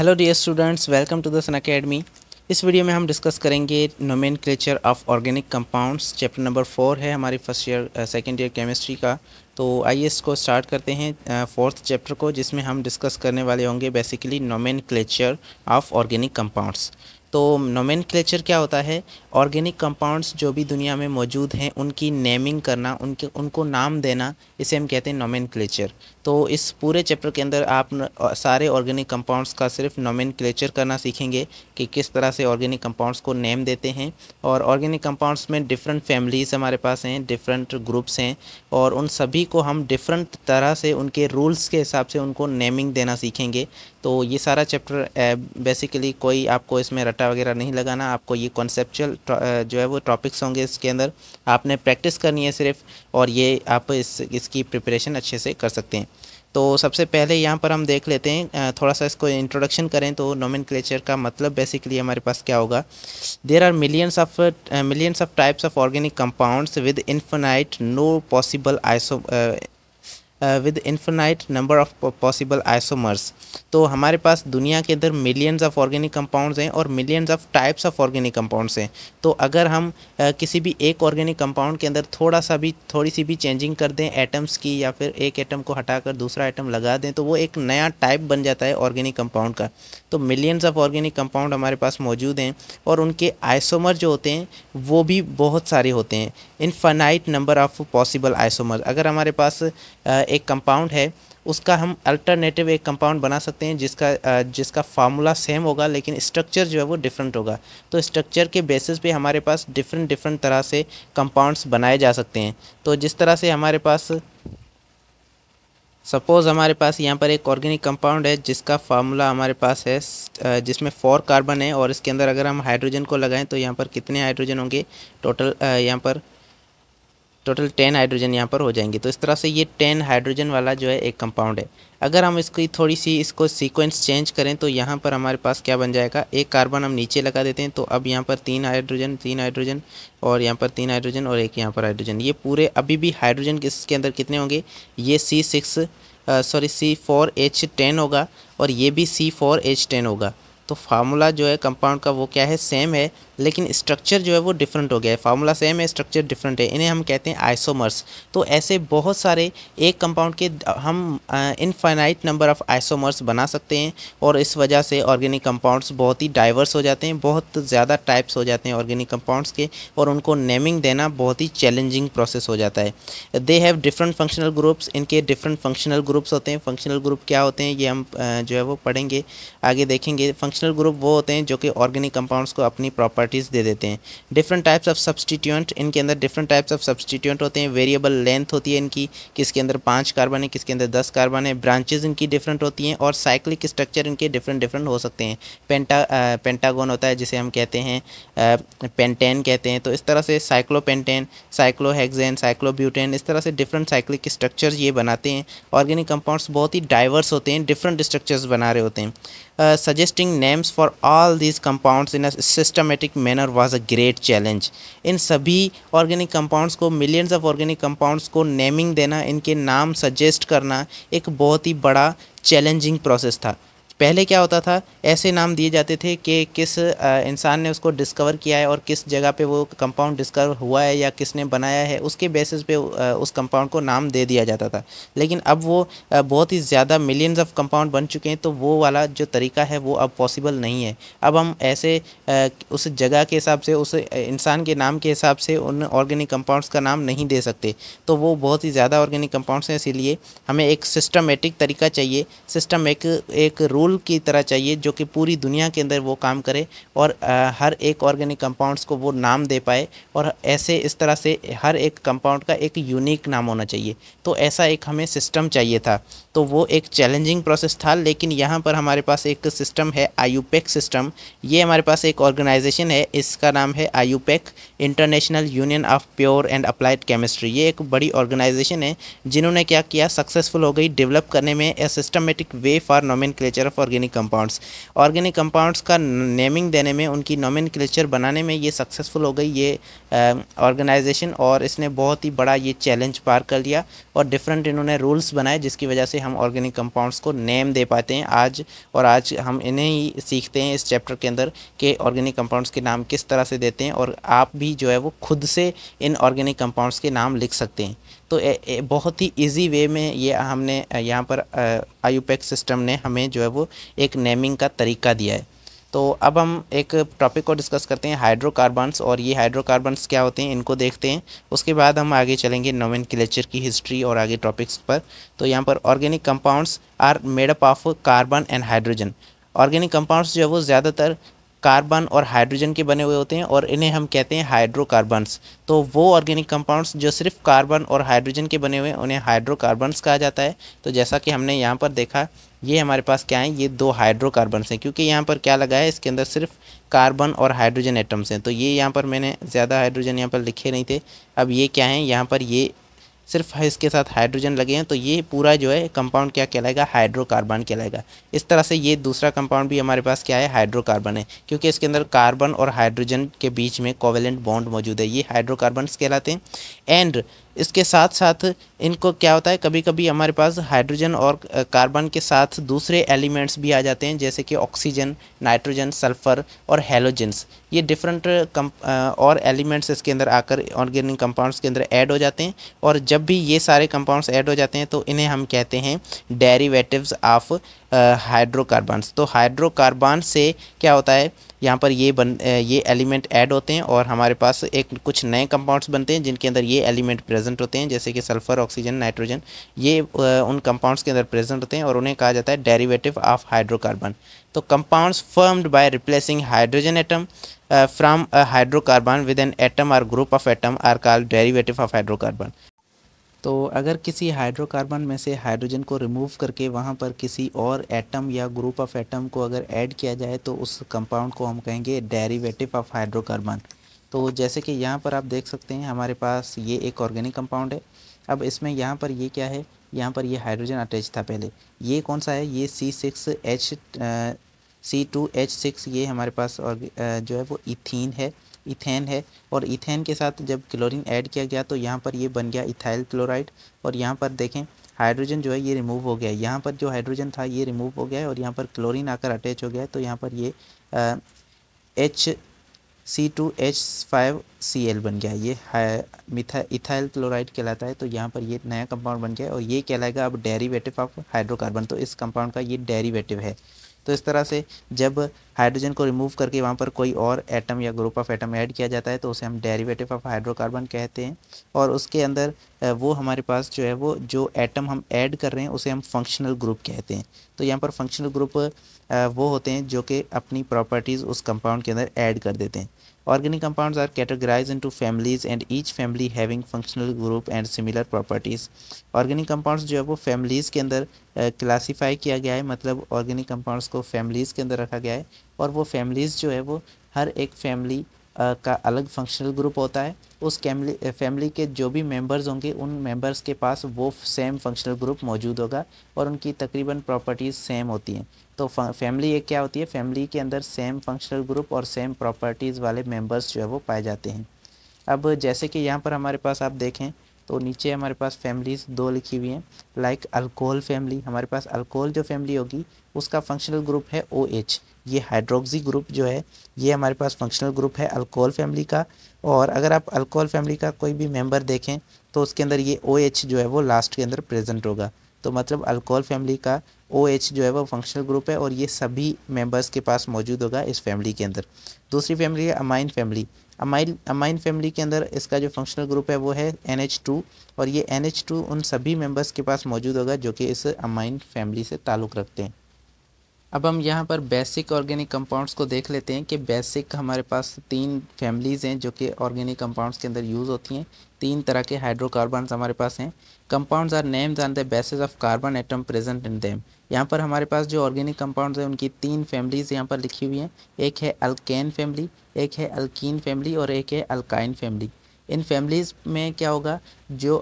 Hello dear students welcome to the Sun Academy इस video में हम डिस्कस करेंगे nomenclature of organic compounds chapter number four है हमारी first year second year chemistry का तो आइए इसको स्टार्ट करते हैं फोर्थ uh, चैप्टर को जिसमें हम डिस्कस करने वाले होंगे basically nomenclature of organic compounds तो नोमेन क्या होता है ऑर्गेनिक कंपाउंड्स जो भी दुनिया में मौजूद हैं उनकी नेमिंग करना उनके उनको नाम देना इसे हम कहते हैं नोमेन तो इस पूरे चैप्टर के अंदर आप सारे ऑर्गेनिक कंपाउंड्स का सिर्फ नोमेन करना सीखेंगे कि किस तरह से ऑर्गेनिक कंपाउंड्स को नेम देते हैं और ऑर्गेनिक कंपाउंड्स में डिफरेंट फैमिलीज़ हमारे पास हैं डिफरेंट ग्रुप्स हैं और उन सभी को हम डिफरेंट तरह से उनके रूल्स के हिसाब से उनको नेमिंग देना सीखेंगे तो ये सारा चैप्टर बेसिकली कोई आपको इसमें रटा वगैरह नहीं लगाना आपको ये कॉन्सेप्चुअल जो है वो टॉपिक्स होंगे इसके अंदर आपने प्रैक्टिस करनी है सिर्फ और ये आप इस इसकी प्रिपरेशन अच्छे से कर सकते हैं तो सबसे पहले यहाँ पर हम देख लेते हैं थोड़ा सा इसको इंट्रोडक्शन करें तो नोमिन का मतलब बेसिकली हमारे पास क्या होगा there are millions of millions of types of organic compounds with infinite no possible iso with infinite number of possible isomers तो हमारे पास दुनिया के अंदर मिलियंस ऑफ ऑर्गेनिक कंपाउंड्स हैं और millions of types of organic compounds हैं तो अगर हम uh, किसी भी एक ऑर्गेनिक कंपाउंड के अंदर थोड़ा सा भी थोड़ी सी भी चेंजिंग कर दें एटम्स की या फिर एक एटम को हटाकर दूसरा एटम लगा दें तो वो एक नया टाइप बन जाता है ऑर्गेनिक कंपाउंड का तो मिलियंस ऑफ ऑर्गेनिक कंपाउंड हमारे पास मौजूद हैं और उनके आइसोमर जो होते हैं वो भी बहुत सारे होते हैं infinite number of possible isomer अगर हमारे पास uh, एक कंपाउंड है उसका हम अल्टरनेटिव एक कंपाउंड बना सकते हैं जिसका जिसका फार्मूला सेम होगा लेकिन स्ट्रक्चर जो है वो डिफरेंट होगा तो स्ट्रक्चर के बेसिस पे हमारे पास डिफरेंट डिफरेंट तरह से कंपाउंड्स बनाए जा सकते हैं तो जिस तरह से हमारे पास सपोज़ हमारे पास यहाँ पर एक ऑर्गेनिक कंपाउंड है जिसका फार्मूला हमारे पास है जिसमें फोर कार्बन है और इसके अंदर अगर हम हाइड्रोजन को लगाएं तो यहाँ पर कितने हाइड्रोजन होंगे टोटल यहाँ पर टोटल टेन हाइड्रोजन यहाँ पर हो जाएंगे तो इस तरह से ये टेन हाइड्रोजन वाला जो है एक कंपाउंड है अगर हम इसकी थोड़ी सी इसको सीक्वेंस चेंज करें तो यहाँ पर हमारे पास क्या बन जाएगा एक कार्बन हम नीचे लगा देते हैं तो अब यहाँ पर तीन हाइड्रोजन तीन हाइड्रोजन और यहाँ पर तीन हाइड्रोजन और एक यहाँ पर हाइड्रोजन ये पूरे अभी भी हाइड्रोजन इसके अंदर कितने होंगे ये C six sorry C four H ten होगा और ये भी सी फोर एच टेन होगा तो फार्मूला जो है कंपाउंड का वो क्या है सेम है लेकिन स्ट्रक्चर जो है वो डिफरेंट हो गया है फार्मूला सेम है स्ट्रक्चर डिफरेंट है इन्हें हम कहते हैं आइसोमर्स तो ऐसे बहुत सारे एक कंपाउंड के हम इनफाइनाइट नंबर ऑफ़ आइसोमर्स बना सकते हैं और इस वजह से ऑर्गेनिक कंपाउंड्स बहुत ही डाइवर्स हो जाते हैं बहुत ज़्यादा टाइप्स हो जाते हैं ऑर्गेनिक कंपाउंड्स के और उनको नेमिंग देना बहुत ही चैलेंजिंग प्रोसेस हो जाता है they have different functional groups इनके डिफरेंट फंक्शनल ग्रुप्स होते हैं फंक्शनल ग्रुप क्या होते हैं ये हम जो है वो पढ़ेंगे आगे देखेंगे फंक्शनल ग्रुप वो होते हैं जो कि ऑर्गेनिक कंपाउंड्स को अपनी प्रॉपर्टी प्रॉपर्टीज़ दे देते हैं डिफरेंट टाइप्स ऑफ सब्सटीट्यूएंट इनके अंदर डिफरेंट टाइप्स ऑफ सब्सटीट्यूएंट होते हैं वेरिएबल लेंथ होती है इनकी किसके अंदर पाँच कार्बन है किसके अंदर दस कार्बन है ब्रांचेज इनकी डिफरेंट होती हैं और साइक्लिक स्ट्रक्चर इनके डिफरेंट डिफरेंट हो सकते हैं पेंटा पेंटागोन uh, होता है जिसे हम कहते हैं पेंटेन uh, कहते हैं तो इस तरह से साइक्लोपेंटेन साइक्लोहेक्जेन साइक्लोब्यूटेन इस तरह से डिफरेंट साइक्लिक स्ट्रक्चर ये बनाते हैं ऑर्गेनिक कंपाउंड्स बहुत ही डाइवर्स होते हैं डिफरेंट स्ट्रक्चर्स बना रहे होते हैं suggesting names for all these compounds in a systematic manner was a great challenge in सभी ऑर्गेनिक कंपाउंड्स को मिलियंस ऑफ ऑर्गेनिक कंपाउंड्स को नेमिंग देना इनके नाम सजेस्ट करना एक बहुत ही बड़ा चैलेंजिंग प्रोसेस था पहले क्या होता था ऐसे नाम दिए जाते थे कि किस इंसान ने उसको डिस्कवर किया है और किस जगह पे वो कंपाउंड डिस्कवर हुआ है या किसने बनाया है उसके बेसिस पे उस कंपाउंड को नाम दे दिया जाता था लेकिन अब वो बहुत ही ज़्यादा मिलियंस ऑफ कंपाउंड बन चुके हैं तो वो वाला जो तरीका है वो अब पॉसिबल नहीं है अब हम ऐसे उस जगह के हिसाब से उस इंसान के नाम के हिसाब से उन ऑर्गेनिक कंपाउंडस का नाम नहीं दे सकते तो वो बहुत ही ज़्यादा ऑर्गेनिक कंपाउंडस हैं इसीलिए हमें एक सिस्टमेटिक तरीका चाहिए सिस्टम एक एक रूल पुल की तरह चाहिए जो कि पूरी दुनिया के अंदर वो काम करे और आ, हर एक ऑर्गेनिक कंपाउंड्स को वो नाम दे पाए और ऐसे इस तरह से हर एक कंपाउंड का एक यूनिक नाम होना चाहिए तो ऐसा एक हमें सिस्टम चाहिए था तो वो एक चैलेंजिंग प्रोसेस था लेकिन यहाँ पर हमारे पास एक सिस्टम है आयुपेक सिस्टम ये हमारे पास एक ऑर्गेनाइजेशन है इसका नाम है IUPAC International Union of Pure and Applied Chemistry ये एक बड़ी ऑर्गेनाइजेशन है जिन्होंने क्या किया सक्सेसफुल हो गई डेवलप करने में ए सिस्टमेटिक वे फॉर नोमिन of organic compounds organic compounds का नेमिंग देने में उनकी नोमिन बनाने में ये सक्सेसफुल हो गई ये ऑर्गेनाइजेशन और इसने बहुत ही बड़ा ये चैलेंज पार कर लिया और डिफरेंट इन्होंने रूल्स बनाए जिसकी वजह से हम ऑर्गेनिक कंपाउंड्स को नेम दे पाते हैं आज और आज हम इन्हें ही सीखते हैं इस चैप्टर के अंदर कि ऑर्गेनिक कंपाउंड्स के नाम किस तरह से देते हैं और आप भी जो है वो खुद से इन ऑर्गेनिक कंपाउंड्स के नाम लिख सकते हैं तो ए, ए, बहुत ही इजी वे में ये हमने यहाँ पर आयुपैक सिस्टम ने हमें जो है वो एक नेमिंग का तरीका दिया है तो अब हम एक टॉपिक को डिस्कस करते हैं हाइड्रोकार्बन्स और ये हाइड्रोकार्बन्स क्या होते हैं इनको देखते हैं उसके बाद हम आगे चलेंगे क्लेचर की हिस्ट्री और आगे टॉपिक्स पर तो यहाँ पर organic compounds are made up of carbon and hydrogen organic compounds जो है वो ज़्यादातर कार्बन और हाइड्रोजन के बने हुए होते हैं और इन्हें हम कहते हैं हाइड्रोकार्बन्स तो वो ऑर्गेनिक कंपाउंड्स जो सिर्फ कार्बन और हाइड्रोजन के बने हुए हैं उन्हें हाइड्रोकार्बन्स कहा जाता है तो जैसा कि हमने यहाँ पर देखा ये हमारे पास क्या है ये दो हाइड्रोकार्बन्स हैं क्योंकि यहाँ पर क्या लगा है इसके अंदर सिर्फ कार्बन और हाइड्रोजन एटम्स हैं तो ये यहाँ पर मैंने ज़्यादा हाइड्रोजन यहाँ पर लिखे नहीं थे अब ये क्या हैं यहाँ पर ये सिर्फ इसके साथ हाइड्रोजन लगे हैं तो ये पूरा जो है कंपाउंड क्या कहलाएगा हाइड्रोकार्बन कहलाएगा इस तरह से ये दूसरा कंपाउंड भी हमारे पास क्या है हाइड्रोकार्बन है क्योंकि इसके अंदर कार्बन और हाइड्रोजन के बीच में कोवेलेंट बॉन्ड मौजूद है ये हाइड्रोकार्बन कहलाते हैं एंड इसके साथ साथ इनको क्या होता है कभी कभी हमारे पास हाइड्रोजन और कार्बन के साथ दूसरे एलिमेंट्स भी आ जाते हैं जैसे कि ऑक्सीजन नाइट्रोजन सल्फ़र और हेलोजेंस ये डिफरेंट और एलिमेंट्स इसके अंदर आकर ऑर्गेनिक कंपाउंड्स के अंदर ऐड हो जाते हैं और जब भी ये सारे कंपाउंड्स ऐड हो जाते हैं तो इन्हें हम कहते हैं डेरीवेटिव ऑफ हाइड्रोकार्बन्स तो हाइड्रोकार्बन से क्या होता है यहाँ पर ये बन ये एलिमेंट ऐड होते हैं और हमारे पास एक कुछ नए कंपाउंड्स बनते हैं जिनके अंदर ये एलिमेंट प्रेजेंट होते हैं जैसे कि सल्फर ऑक्सीजन नाइट्रोजन ये उन कंपाउंड्स के अंदर प्रेजेंट होते हैं और उन्हें कहा जाता है डेरिवेटिव ऑफ हाइड्रोकार्बन तो compounds formed by replacing hydrogen atom from hydrocarbon with an atom or group of atom are called derivative of hydrocarbon तो अगर किसी हाइड्रोकार्बन में से हाइड्रोजन को रिमूव करके वहाँ पर किसी और एटम या ग्रुप ऑफ एटम को अगर ऐड किया जाए तो उस कंपाउंड को हम कहेंगे डेरिवेटिव ऑफ हाइड्रोकार्बन तो जैसे कि यहाँ पर आप देख सकते हैं हमारे पास ये एक ऑर्गेनिक कंपाउंड है अब इसमें यहाँ पर ये क्या है यहाँ पर ये हाइड्रोजन अटैच था पहले ये कौन सा है ये C six H C two H six ये हमारे पास और जो है वो इथीन है इथेन है और इथेन के साथ जब क्लोरीन ऐड किया गया तो यहाँ पर ये बन गया इथाइल क्लोराइड और यहाँ पर देखें हाइड्रोजन जो है ये रिमूव हो गया है यहाँ पर जो हाइड्रोजन था ये रिमूव हो गया है और यहाँ पर क्लोरीन आकर अटैच हो गया है तो यहाँ पर ये H C two H five C L बन गया ये मिथा इथाइल क्लोराइड कहलाता है तो यहाँ पर ये नया कंपाउंड बन गया और ये कहलाएगा अब डेरीवेटिव ऑफ हाइड्रोकार्बन तो इस कंपाउंड का ये डेरीवेटिव है तो इस तरह से जब हाइड्रोजन को रिमूव करके वहाँ पर कोई और एटम या ग्रुप ऑफ एटम ऐड किया जाता है तो उसे हम डेरिवेटिव ऑफ हाइड्रोकार्बन कहते हैं और उसके अंदर वो हमारे पास जो है वो जो एटम हम ऐड कर रहे हैं उसे हम फंक्शनल ग्रुप कहते हैं तो यहाँ पर फंक्शनल ग्रुप वो होते हैं जो कि अपनी प्रॉपर्टीज़ उस कंपाउंड के अंदर ऐड कर देते हैं Organic compounds are categorized into families and each family having functional group and similar properties. Organic compounds जो है वो families के अंदर क्लासीफाई uh, किया गया है मतलब organic compounds को families के अंदर रखा गया है और वो families जो है वो हर एक family Uh, का अलग फंक्शनल ग्रुप होता है उस फैमिली फैमिली के जो भी मेंबर्स होंगे उन मेंबर्स के पास वो सेम फंक्शनल ग्रुप मौजूद होगा और उनकी तकरीबन प्रॉपर्टीज़ सेम होती हैं तो फैमिली एक क्या होती है फैमिली के अंदर सेम फंक्शनल ग्रुप और सेम प्रॉपर्टीज़ वाले मेंबर्स जो है वो पाए जाते हैं अब जैसे कि यहाँ पर हमारे पास आप देखें तो नीचे हमारे पास फैमिलीज़ दो लिखी हुई हैं लाइक अल्कोहल फैमिली हमारे पास अल्कोहल जो फैमिली होगी उसका फंक्शनल ग्रुप है ओ एच ये हाइड्रोक्सी ग्रुप जो है ये हमारे पास फंक्शनल ग्रुप है अल्कोहल फैमिली का और अगर आप अल्कोहल फैमिली का कोई भी मेम्बर देखें तो उसके अंदर ये ओ OH एच जो है वो लास्ट के अंदर प्रेजेंट होगा तो मतलब अल्कोहल फैमिली का ओ OH जो है वो फंक्शनल ग्रुप है और ये सभी मेंबर्स के पास मौजूद होगा इस फैमिली के अंदर दूसरी फैमिली है amine family amine amine family के अंदर इसका जो फंक्शनल ग्रुप है वो है एन एच टू और ये एन एच टू उन सभी मेम्बर्स के पास मौजूद होगा जो कि इस अमाइन फैमिली से ताल्लुक़ रखते हैं अब हम यहाँ पर बेसिक ऑर्गेनिक कंपाउंड्स को देख लेते हैं कि बेसिक हमारे पास तीन फैमिलीज़ हैं जो कि ऑर्गेनिक कंपाउंड्स के अंदर यूज़ होती हैं तीन तरह के हाइड्रोकार्बन हमारे पास हैं compounds are names on the basis of carbon atom present in them यहाँ पर हमारे पास जो ऑर्गेनिक कंपाउंड्स हैं उनकी तीन फैमिलीज़ यहाँ पर लिखी हुई हैं एक है अल्केन फैमिली एक है अल्कीन फैमिली और एक है अल्काइन फैमिली इन फैमिलीज़ में क्या होगा जो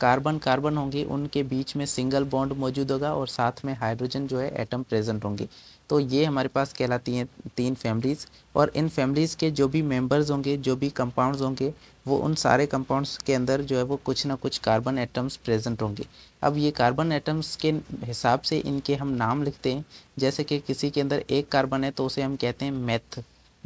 कार्बन कार्बन होंगे उनके बीच में सिंगल बॉन्ड मौजूद होगा और साथ में हाइड्रोजन जो है एटम प्रेजेंट होंगे तो ये हमारे पास कहलाती हैं तीन फैमिलीज़ और इन फैमिलीज़ के जो भी मेंबर्स होंगे जो भी कंपाउंड्स होंगे वो उन सारे कंपाउंड्स के अंदर जो है वो कुछ ना कुछ कार्बन एटम्स प्रेजेंट होंगे अब ये कार्बन एटम्स के हिसाब से इनके हम नाम लिखते हैं जैसे कि किसी के अंदर एक कार्बन है तो उसे हम कहते हैं मैथ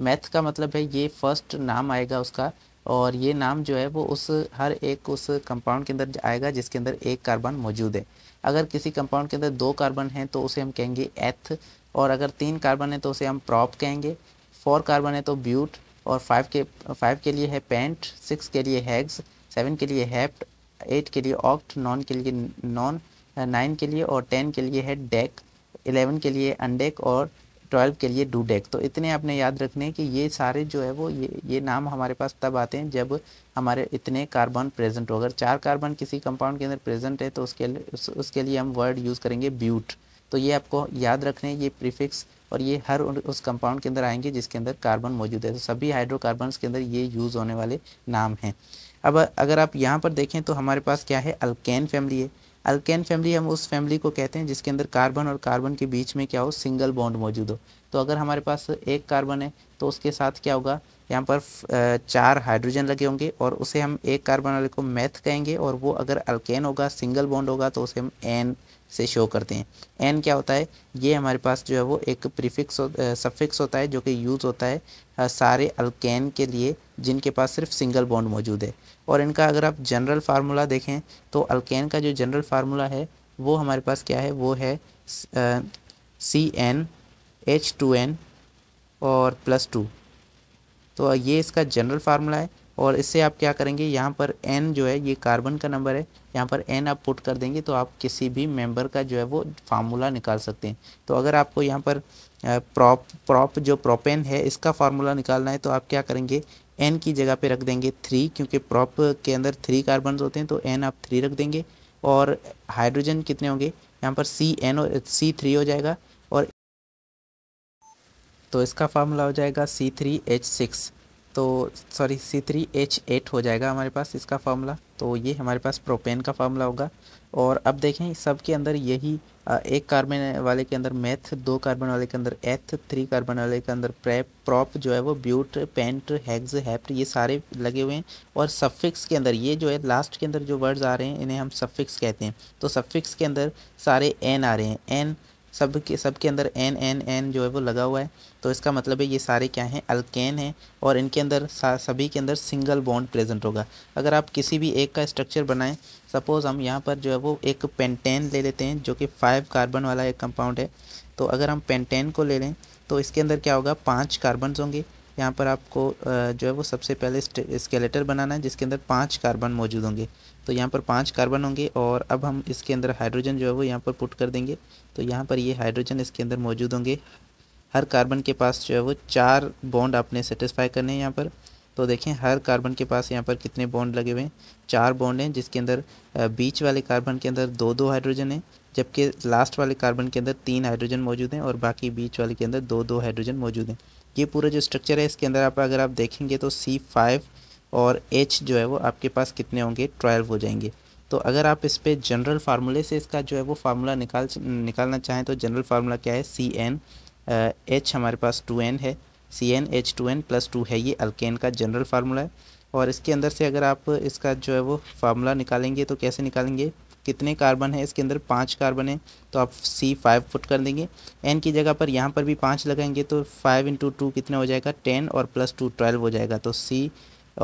मैथ का मतलब है ये फर्स्ट नाम आएगा उसका और ये नाम जो है वो उस हर एक उस कंपाउंड के अंदर आएगा जिसके अंदर एक कार्बन मौजूद है अगर किसी कंपाउंड के अंदर दो कार्बन हैं तो उसे हम कहेंगे एथ और अगर तीन कार्बन है तो उसे हम प्रॉप कहेंगे फोर कार्बन है तो ब्यूट और फाइव के फाइव के लिए है पेंट सिक्स के लिए हैग्स सेवन के लिए हैप्ट एट के लिए ऑक्ट नॉन के लिए नॉन नाइन के लिए और टेन के लिए है डेक एलेवन के लिए अनडेक और ट्वेल्व के लिए डूडेक तो इतने आपने याद रखने हैं कि ये सारे जो है वो ये ये नाम हमारे पास तब आते हैं जब हमारे इतने कार्बन प्रेजेंट हो अगर चार कार्बन किसी कंपाउंड के अंदर प्रेजेंट है तो उसके उस, उसके लिए हम वर्ड यूज़ करेंगे ब्यूट तो ये आपको याद रखने ये प्रीफिक्स और ये हर उस कंपाउंड के अंदर आएंगे जिसके अंदर कार्बन मौजूद है तो सभी हाइड्रोकार्बन के अंदर ये यूज़ होने वाले नाम हैं अब अगर आप यहाँ पर देखें तो हमारे पास क्या है अल्केन फैमिली है अल्केन फैमिली हम उस फैमिली को कहते हैं जिसके अंदर कार्बन और कार्बन के बीच में क्या हो सिंगल बॉन्ड मौजूद हो तो अगर हमारे पास एक कार्बन है तो उसके साथ क्या होगा यहाँ पर चार हाइड्रोजन लगे होंगे और उसे हम एक कार्बन वाले को मैथ कहेंगे और वो अगर अल्केन होगा सिंगल बॉन्ड होगा तो उसे हम एन से शो करते हैं एन क्या होता है ये हमारे पास जो है वो एक प्रीफिक्स सफिक्स होता है जो कि यूज़ होता है सारे अल्केन के लिए जिनके पास सिर्फ सिंगल बॉन्ड मौजूद है और इनका अगर आप जनरल फार्मूला देखें तो अल्केन का जो जनरल फार्मूला है वो हमारे पास क्या है वो है C N H two N और प्लस टू तो ये इसका जनरल फार्मूला है और इससे आप क्या करेंगे यहाँ पर एन जो है ये कार्बन का नंबर है यहाँ पर एन आप पुट कर देंगे तो आप किसी भी मेंबर का जो है वो फार्मूला निकाल सकते हैं तो अगर आपको यहाँ पर प्रॉप प्रॉप जो प्रोपेन है इसका फार्मूला निकालना है तो आप क्या करेंगे एन की जगह पे रख देंगे थ्री क्योंकि प्रॉप के अंदर थ्री कार्बन होते हैं तो एन आप थ्री रख देंगे और हाइड्रोजन कितने होंगे यहाँ पर सी एन और सी थ्री हो जाएगा और तो इसका फार्मूला हो जाएगा सी थ्री एच सिक्स तो sorry C three H eight हो जाएगा हमारे पास इसका फार्मूला तो ये हमारे पास प्रोपेन का फार्मूला होगा और अब देखें सब के अंदर यही एक कार्बन वाले के अंदर मैथ दो कार्बन वाले के अंदर एथ थ्री कार्बन वाले के अंदर प्रेप प्रॉप जो है वो ब्यूट पेंट हैग्ज हैप्ट ये सारे लगे हुए हैं और सफिक्स के अंदर ये जो है लास्ट के अंदर जो वर्ड्स आ रहे हैं इन्हें हम सफिक्स कहते हैं तो सफिक्स के अंदर सारे एन आ रहे हैं एन सब के सब के अंदर एन एन एन जो है वो लगा हुआ है तो इसका मतलब है ये सारे क्या हैं अल्केन हैं और इनके अंदर सभी के अंदर सिंगल बॉन्ड प्रेजेंट होगा अगर आप किसी भी एक का स्ट्रक्चर बनाएं सपोज़ हम यहाँ पर जो है वो एक पेंटेन ले लेते हैं जो कि फाइव कार्बन वाला एक कंपाउंड है तो अगर हम पेंटेन को ले लें तो इसके अंदर क्या होगा पाँच कार्बनस होंगे यहाँ पर आपको जो है वो सबसे पहले स्केलेटर बनाना है जिसके अंदर पाँच कार्बन मौजूद होंगे तो यहाँ पर पाँच कार्बन होंगे और अब हम इसके अंदर हाइड्रोजन जो है वो यहाँ पर पुट कर देंगे तो यहाँ पर ये हाइड्रोजन इसके अंदर मौजूद होंगे हर कार्बन के पास जो है वो चार बॉन्ड आपने सेटिस्फाई करने हैं यहाँ पर तो देखें हर कार्बन के पास यहाँ पर कितने बॉन्ड लगे हुए हैं चार बॉन्ड हैं जिसके अंदर बीच वाले कार्बन के अंदर दो दो हाइड्रोजन हैं जबकि लास्ट वाले कार्बन के अंदर तीन हाइड्रोजन मौजूद हैं और बाकी बीच वाले के अंदर दो दो हाइड्रोजन मौजूद हैं ये पूरा जो स्ट्रक्चर है इसके अंदर आप अगर आप देखेंगे तो सी फाइव और एच जो है वो आपके पास कितने होंगे ट्वेल्व हो जाएंगे तो अगर आप इस पर जनरल फार्मूले से इसका जो है वो फार्मूला निकाल निकालना चाहें तो जनरल फार्मूला क्या है सी एन एच हमारे पास टू एन है C N H two N plus two है ये अल्केन का जनरल फार्मूला है और इसके अंदर से अगर आप इसका जो है वो फार्मूला निकालेंगे तो कैसे निकालेंगे कितने कार्बन है इसके अंदर पाँच कार्बन है तो आप सी फाइव फुट कर देंगे एन की जगह पर यहाँ पर भी पाँच लगाएंगे तो फाइव इंटू टू कितना हो जाएगा टेन और प्लस टू ट्वेल्व हो जाएगा तो सी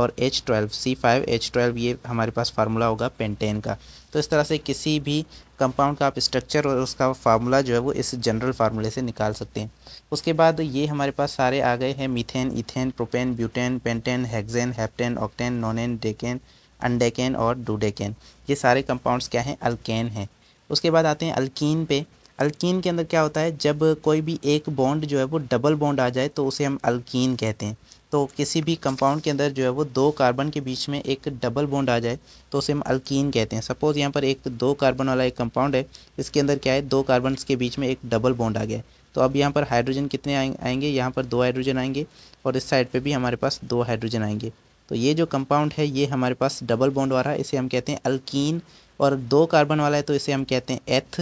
और H twelve C five H twelve ये हमारे पास फार्मूला होगा पेंटेन का तो इस तरह से किसी भी कंपाउंड का आप स्ट्रक्चर और उसका फार्मूला जो है वो इस जनरल फार्मूले से निकाल सकते हैं उसके बाद ये हमारे पास सारे आ गए हैं methane ethane propane butane pentane hexane heptane octane nonane decane undecane और डूडेकेन ये सारे कंपाउंड्स क्या हैं अल्केन हैं उसके बाद आते हैं अल्कीन पे अल्कीन के अंदर क्या होता है जब कोई भी एक बॉन्ड जो है वो डबल बॉन्ड आ जाए तो उसे हम अल्कीन कहते हैं तो किसी भी कंपाउंड के अंदर जो है वो दो कार्बन के बीच में एक डबल बॉन्ड आ जाए तो उसे हम अल्कीन कहते हैं सपोज़ यहाँ पर एक दो कार्बन वाला एक कंपाउंड है इसके अंदर क्या है दो कार्बन के बीच में एक डबल बॉन्ड आ गया तो अब यहाँ पर हाइड्रोजन कितने आएंगे यहाँ पर दो हाइड्रोजन आएंगे और इस साइड पर भी हमारे पास दो हाइड्रोजन आएंगे तो ये जो कंपाउंड है ये हमारे पास डबल बॉन्ड वाला है इसे हम कहते हैं अल्कीन और दो कार्बन वाला है तो इसे हम कहते हैं एथ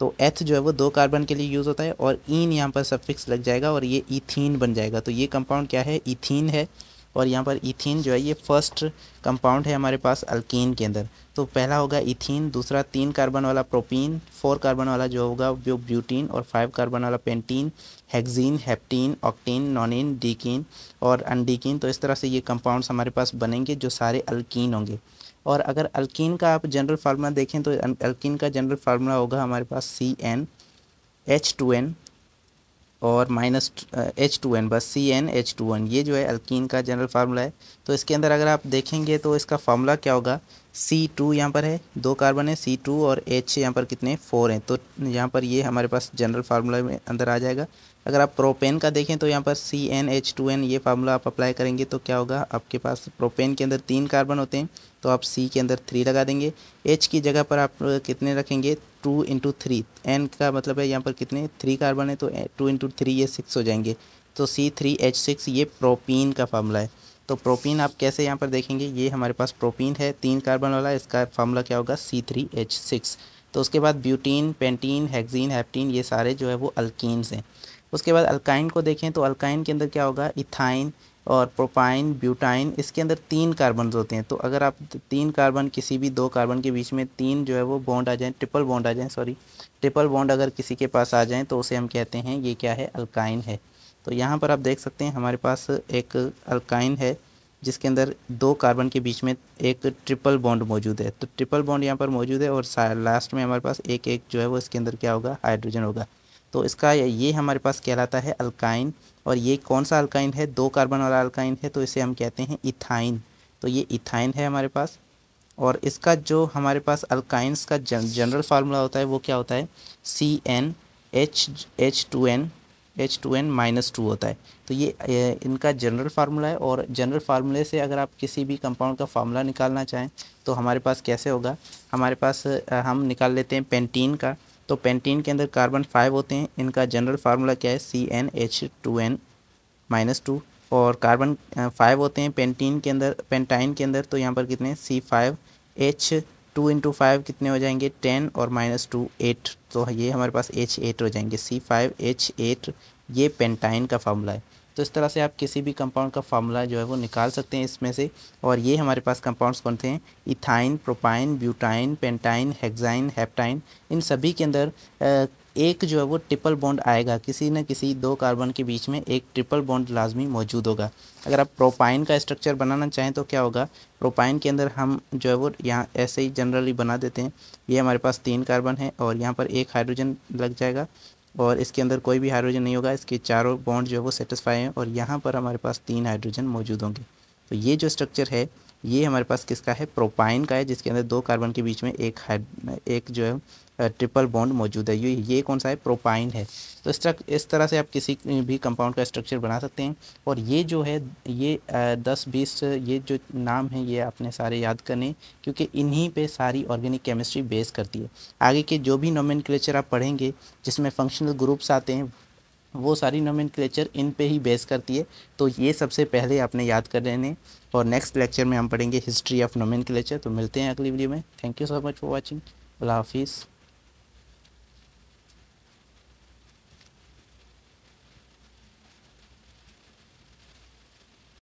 तो एथ जो है वो दो कार्बन के लिए यूज़ होता है और इन यहाँ पर फिक्स लग जाएगा और ये इथीन बन जाएगा तो ये कंपाउंड क्या है इथीन है और यहाँ पर इथीन जो है ये फर्स्ट कंपाउंड है हमारे पास अल्कीन के अंदर तो पहला होगा इथिन दूसरा तीन कार्बन वाला प्रोपीन फोर कार्बन वाला जो होगा वो ब्यूटीन और फाइव कार्बन वाला pentene hexene heptene octene nonene decene और अनडीकिन तो इस तरह से ये कंपाउंड्स हमारे पास बनेंगे जो सारे अल्कीन होंगे और अगर अल्किन का आप जनरल फार्मूला देखें तो अल्किन का जनरल फार्मूला होगा हमारे पास C N H two N और माइनस एच टू एन बस C N H two N ये जो है अल्कीन का जनरल फार्मूला है तो इसके अंदर अगर आप देखेंगे तो इसका फार्मूला क्या होगा सी टू यहाँ पर है दो कार्बन है सी टू और एच यहाँ पर कितने फोर हैं तो यहाँ पर ये हमारे पास जनरल फार्मूला में अंदर आ जाएगा अगर आप प्रोपेन का देखें तो यहाँ पर C N H two N ये फार्मूला आप अप्लाई करेंगे तो क्या होगा आपके पास प्रोपेन के अंदर तीन कार्बन होते हैं तो आप सी के अंदर थ्री लगा देंगे एच की जगह पर आप कितने रखेंगे टू इंटू थ्री एन का मतलब है यहाँ पर कितने थ्री कार्बन है तो टू इंटू थ्री ये सिक्स हो जाएंगे तो सी थ्री एच सिक्स ये प्रोपीन का फार्मूला है तो प्रोपीन आप कैसे यहाँ पर देखेंगे ये हमारे पास प्रोपीन है तीन कार्बन वाला इसका फॉर्मूला क्या होगा सी थ्री एच सिक्स तो उसके बाद ब्यूटीन पेंटीन हैगजीन हैप्टीन ये सारे जो है वो अल्किन्स हैं उसके बाद अल्काइन को देखें तो अल्काइन के अंदर क्या होगा इथाइन और प्रोपाइन ब्यूटाइन इसके अंदर तीन कार्बन होते हैं तो अगर आप तीन कार्बन किसी भी दो कार्बन के बीच में तीन जो है वो बॉन्ड आ जाएँ ट्रिपल बॉन्ड आ जाएँ सॉरी ट्रिपल बॉन्ड अगर किसी के पास आ जाएँ तो उसे हम कहते हैं ये क्या है अल्काइन है तो यहाँ पर आप देख सकते हैं हमारे पास एक अल्काइन है जिसके अंदर दो कार्बन के बीच में एक ट्रिपल बॉन्ड मौजूद है तो ट्रिपल बॉन्ड यहाँ पर मौजूद है और लास्ट में हमारे पास एक एक जो है वो इसके अंदर क्या होगा हाइड्रोजन होगा तो इसका ये हमारे पास कहलाता है अल्काइन और ये कौन सा अल्काइन है दो कार्बन वाला अल्काइन है तो इसे हम कहते हैं इथाइन तो ये इथाइन है हमारे पास और इसका जो हमारे पास अल्काइंस का जनरल फार्मूला होता है वो क्या होता है C N H H two N H two N minus two होता है तो ये इनका जनरल फार्मूला है और जनरल फार्मूले से अगर आप किसी भी कंपाउंड का फार्मूला निकालना चाहें तो हमारे पास कैसे होगा हमारे पास हम निकाल लेते हैं पेंटीन का तो पेंटीन के अंदर कार्बन फाइव होते हैं इनका जनरल फार्मूला क्या है C N H two N minus two और कार्बन फाइव होते हैं पेंटीन के अंदर पेंटाइन के अंदर तो यहाँ पर कितने C five H two into five कितने हो जाएंगे टेन और माइनस टू एट तो ये हमारे पास एच एट हो जाएंगे सी फाइव एच एट ये पेंटाइन का फार्मूला है तो इस तरह से आप किसी भी कंपाउंड का फार्मूला जो है वो निकाल सकते हैं इसमें से और ये हमारे पास कंपाउंड्स कौन थे हैं ethyne propyne butyne pentyne hexyne heptyne इन सभी के अंदर एक जो है वो ट्रिपल बॉन्ड आएगा किसी न किसी दो कार्बन के बीच में एक ट्रिपल बॉन्ड लाजमी मौजूद होगा अगर आप प्रोपाइन का स्ट्रक्चर बनाना चाहें तो क्या होगा प्रोपाइन के अंदर हम जो है वो यहाँ ऐसे ही जनरली बना देते हैं ये हमारे पास तीन कार्बन है और यहाँ पर एक हाइड्रोजन लग जाएगा और इसके अंदर कोई भी हाइड्रोजन नहीं होगा इसके चारों बॉन्ड जो है वो सेटिसफाई हैं और यहाँ पर हमारे पास तीन हाइड्रोजन मौजूद होंगे तो ये जो स्ट्रक्चर है ये हमारे पास किसका है प्रोपाइन का है जिसके अंदर दो कार्बन के बीच में एक हाइड एक जो है ट्रिपल बॉन्ड मौजूद है ये ये कौन सा है प्रोपाइन है तो इस तरह इस तरह से आप किसी भी कंपाउंड का स्ट्रक्चर बना सकते हैं और ये जो है ये दस बीस ये जो नाम है ये आपने सारे याद करने क्योंकि इन्हीं पे सारी ऑर्गेनिक केमिस्ट्री बेस करती है आगे के जो भी नोमेन आप पढ़ेंगे जिसमें फंक्शनल ग्रुप्स आते हैं वो सारी नोमेन इन पे ही बेस करती है तो ये सबसे पहले आपने याद कर लेने और नेक्स्ट लेक्चर में हम पढ़ेंगे हिस्ट्री ऑफ नोमेन तो मिलते हैं अगली वीडियो में thank you so much for watching अल्लाह हाफिज़